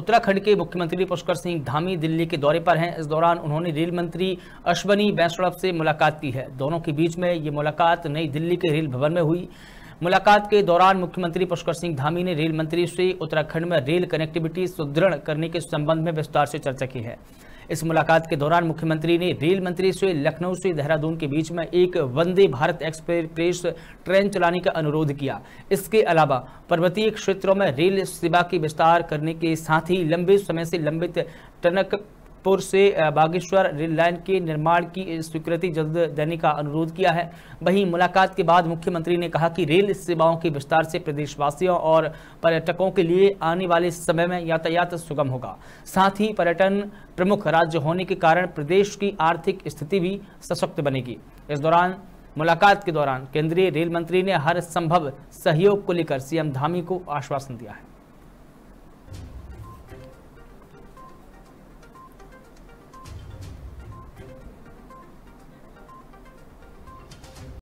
उत्तराखंड के मुख्यमंत्री पुष्कर सिंह धामी दिल्ली के दौरे पर हैं इस दौरान उन्होंने रेल मंत्री अश्वनी बैष्णव से मुलाकात की है दोनों के बीच में ये मुलाकात नई दिल्ली के रेल भवन में हुई मुलाकात के दौरान मुख्यमंत्री पुष्कर सिंह धामी ने रेल मंत्री से उत्तराखंड में रेल कनेक्टिविटी सुदृढ़ करने के संबंध में विस्तार से चर्चा की है इस मुलाकात के दौरान मुख्यमंत्री ने रेल मंत्री से लखनऊ से देहरादून के बीच में एक वंदे भारत एक्सप्रेस ट्रेन चलाने का अनुरोध किया इसके अलावा पर्वतीय क्षेत्रों में रेल सेवा की विस्तार करने के साथ ही लंबे समय से लंबित टनक गोरखपुर से बागेश्वर रेल लाइन के निर्माण की स्वीकृति जल्द देने का अनुरोध किया है वहीं मुलाकात के बाद मुख्यमंत्री ने कहा कि रेल सेवाओं के विस्तार से प्रदेशवासियों और पर्यटकों के लिए आने वाले समय में यातायात सुगम होगा साथ ही पर्यटन प्रमुख राज्य होने के कारण प्रदेश की आर्थिक स्थिति भी सशक्त बनेगी इस दौरान मुलाकात के दौरान केंद्रीय रेल मंत्री ने हर संभव सहयोग को लेकर सीएम धामी को आश्वासन दिया है